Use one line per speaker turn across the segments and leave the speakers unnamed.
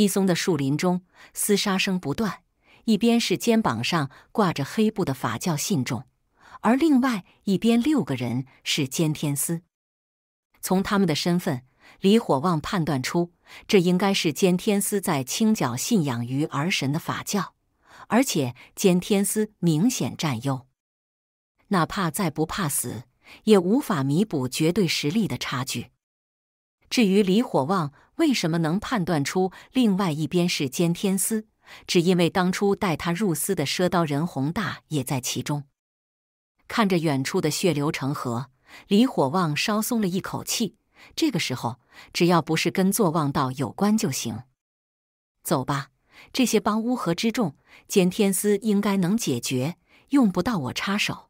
稀松的树林中，厮杀声不断。一边是肩膀上挂着黑布的法教信众，而另外一边六个人是监天司。从他们的身份，李火旺判断出，这应该是监天司在清剿信仰于儿神的法教，而且监天司明显占优，哪怕再不怕死，也无法弥补绝对实力的差距。至于李火旺为什么能判断出另外一边是监天司，只因为当初带他入司的赊刀人宏大也在其中。看着远处的血流成河，李火旺稍松了一口气。这个时候，只要不是跟坐忘道有关就行。走吧，这些帮乌合之众，监天司应该能解决，用不到我插手。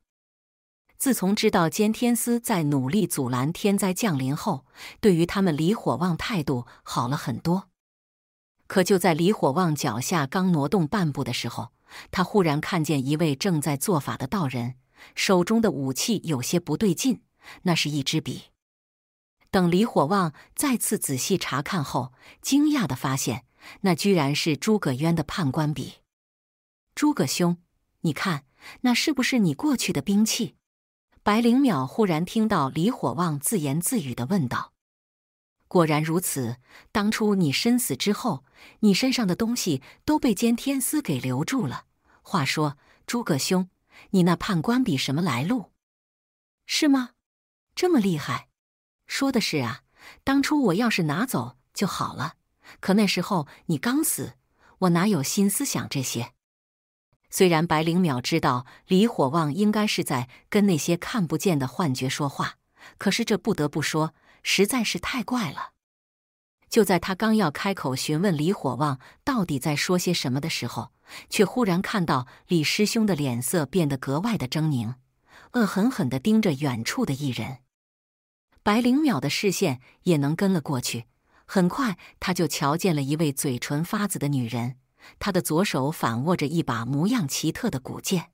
自从知道监天司在努力阻拦天灾降临后，对于他们李火旺态度好了很多。可就在李火旺脚下刚挪动半步的时候，他忽然看见一位正在做法的道人手中的武器有些不对劲，那是一支笔。等李火旺再次仔细查看后，惊讶的发现那居然是诸葛渊的判官笔。诸葛兄，你看那是不是你过去的兵器？白灵鸟忽然听到李火旺自言自语的问道：“果然如此。当初你身死之后，你身上的东西都被监天司给留住了。话说，诸葛兄，你那判官笔什么来路？是吗？这么厉害？说的是啊。当初我要是拿走就好了，可那时候你刚死，我哪有心思想这些？”虽然白灵淼知道李火旺应该是在跟那些看不见的幻觉说话，可是这不得不说实在是太怪了。就在他刚要开口询问李火旺到底在说些什么的时候，却忽然看到李师兄的脸色变得格外的狰狞，恶狠狠地盯着远处的一人。白灵淼的视线也能跟了过去，很快他就瞧见了一位嘴唇发紫的女人。他的左手反握着一把模样奇特的古剑，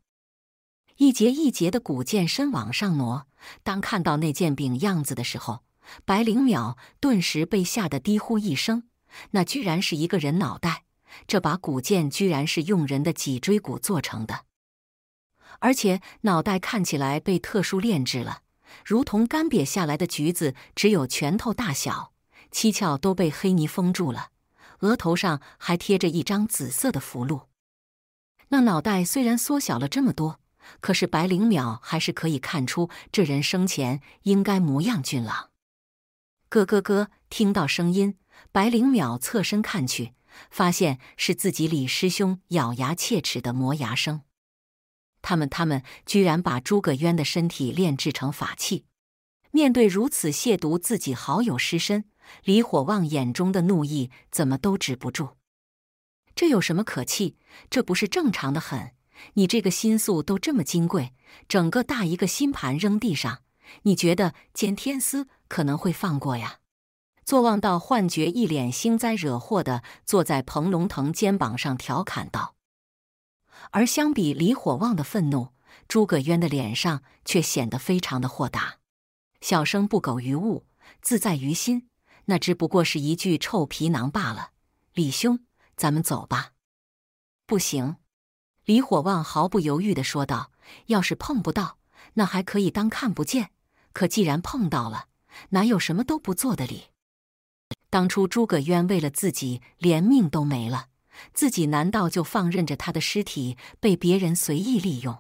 一节一节的古剑身往上挪。当看到那剑柄样子的时候，白灵淼顿时被吓得低呼一声：“那居然是一个人脑袋！这把古剑居然是用人的脊椎骨做成的，而且脑袋看起来被特殊炼制了，如同干瘪下来的橘子，只有拳头大小，七窍都被黑泥封住了。”额头上还贴着一张紫色的符箓，那脑袋虽然缩小了这么多，可是白灵淼还是可以看出这人生前应该模样俊朗。咯咯咯！听到声音，白灵淼侧身看去，发现是自己李师兄咬牙切齿的磨牙声。他们，他们居然把诸葛渊的身体炼制成法器！面对如此亵渎自己好友尸身！李火旺眼中的怒意怎么都止不住，这有什么可气？这不是正常的很？你这个心宿都这么金贵，整个大一个心盘扔地上，你觉得见天思可能会放过呀？坐望到幻觉，一脸兴灾惹祸的坐在彭龙腾肩膀上调侃道。而相比李火旺的愤怒，诸葛渊的脸上却显得非常的豁达，小生不苟于物，自在于心。那只不过是一具臭皮囊罢了，李兄，咱们走吧。不行，李火旺毫不犹豫的说道：“要是碰不到，那还可以当看不见；可既然碰到了，哪有什么都不做的理？当初诸葛渊为了自己连命都没了，自己难道就放任着他的尸体被别人随意利用？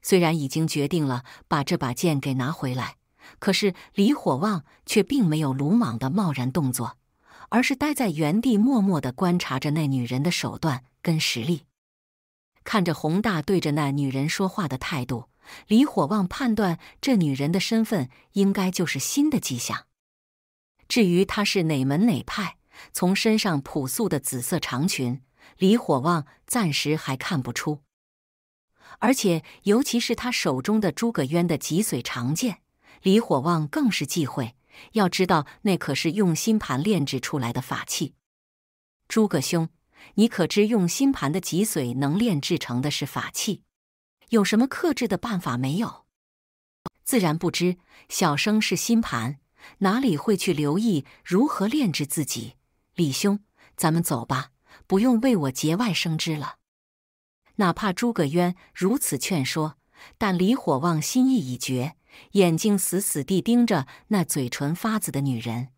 虽然已经决定了把这把剑给拿回来。”可是李火旺却并没有鲁莽的贸然动作，而是待在原地，默默的观察着那女人的手段跟实力。看着洪大对着那女人说话的态度，李火旺判断这女人的身份应该就是新的迹象。至于她是哪门哪派，从身上朴素的紫色长裙，李火旺暂时还看不出。而且，尤其是他手中的诸葛渊的脊髓长剑。李火旺更是忌讳，要知道那可是用心盘炼制出来的法器。诸葛兄，你可知用心盘的脊髓能炼制成的是法器？有什么克制的办法没有？自然不知，小生是心盘，哪里会去留意如何炼制自己？李兄，咱们走吧，不用为我节外生枝了。哪怕诸葛渊如此劝说，但李火旺心意已决。眼睛死死地盯着那嘴唇发紫的女人。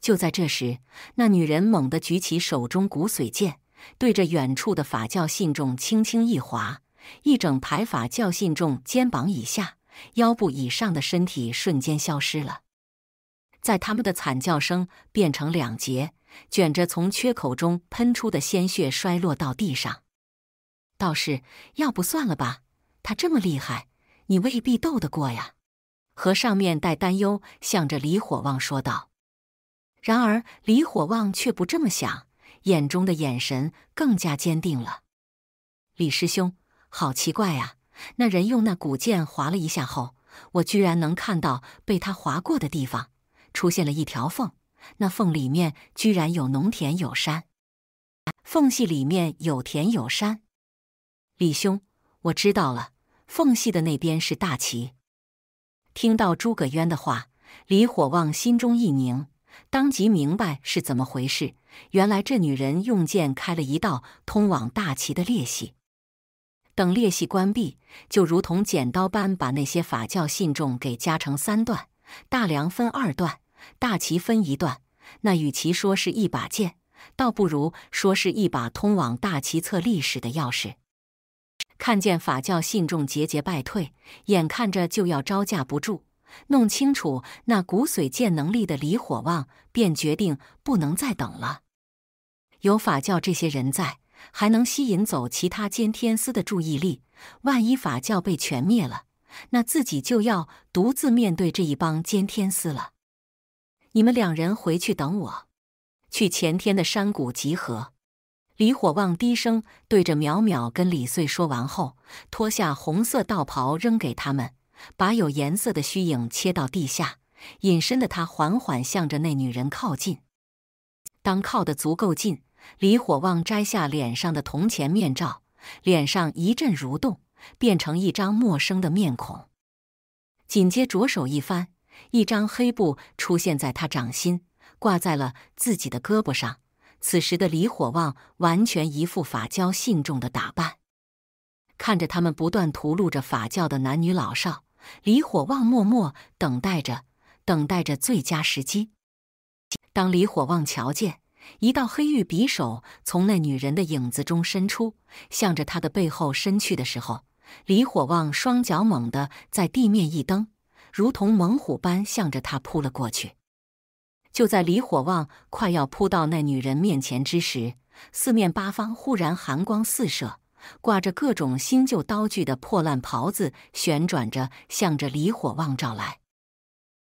就在这时，那女人猛地举起手中骨髓剑，对着远处的法教信众轻轻一划，一整排法教信众肩膀以下、腰部以上的身体瞬间消失了，在他们的惨叫声变成两截，卷着从缺口中喷出的鲜血摔落到地上。道士，要不算了吧？他这么厉害。你未必斗得过呀！和尚面带担忧，向着李火旺说道。然而，李火旺却不这么想，眼中的眼神更加坚定了。李师兄，好奇怪啊！那人用那古剑划了一下后，我居然能看到被他划过的地方出现了一条缝，那缝里面居然有农田，有山，缝隙里面有田有山。李兄，我知道了。缝隙的那边是大旗。听到诸葛渊的话，李火旺心中一凝，当即明白是怎么回事。原来这女人用剑开了一道通往大旗的裂隙，等裂隙关闭，就如同剪刀般把那些法教信众给夹成三段，大梁分二段，大旗分一段。那与其说是一把剑，倒不如说是一把通往大旗册历史的钥匙。看见法教信众节节败退，眼看着就要招架不住，弄清楚那骨髓剑能力的李火旺便决定不能再等了。有法教这些人在，还能吸引走其他监天司的注意力。万一法教被全灭了，那自己就要独自面对这一帮监天司了。你们两人回去等我，去前天的山谷集合。李火旺低声对着淼淼跟李穗说完后，脱下红色道袍扔给他们，把有颜色的虚影切到地下，隐身的他缓缓向着那女人靠近。当靠得足够近，李火旺摘下脸上的铜钱面罩，脸上一阵蠕动，变成一张陌生的面孔。紧接着手一翻，一张黑布出现在他掌心，挂在了自己的胳膊上。此时的李火旺完全一副法教信众的打扮，看着他们不断屠戮着法教的男女老少，李火旺默默等待着，等待着最佳时机。当李火旺瞧见一道黑玉匕首从那女人的影子中伸出，向着他的背后伸去的时候，李火旺双脚猛地在地面一蹬，如同猛虎般向着他扑了过去。就在李火旺快要扑到那女人面前之时，四面八方忽然寒光四射，挂着各种新旧刀具的破烂袍子旋转着，向着李火旺照来。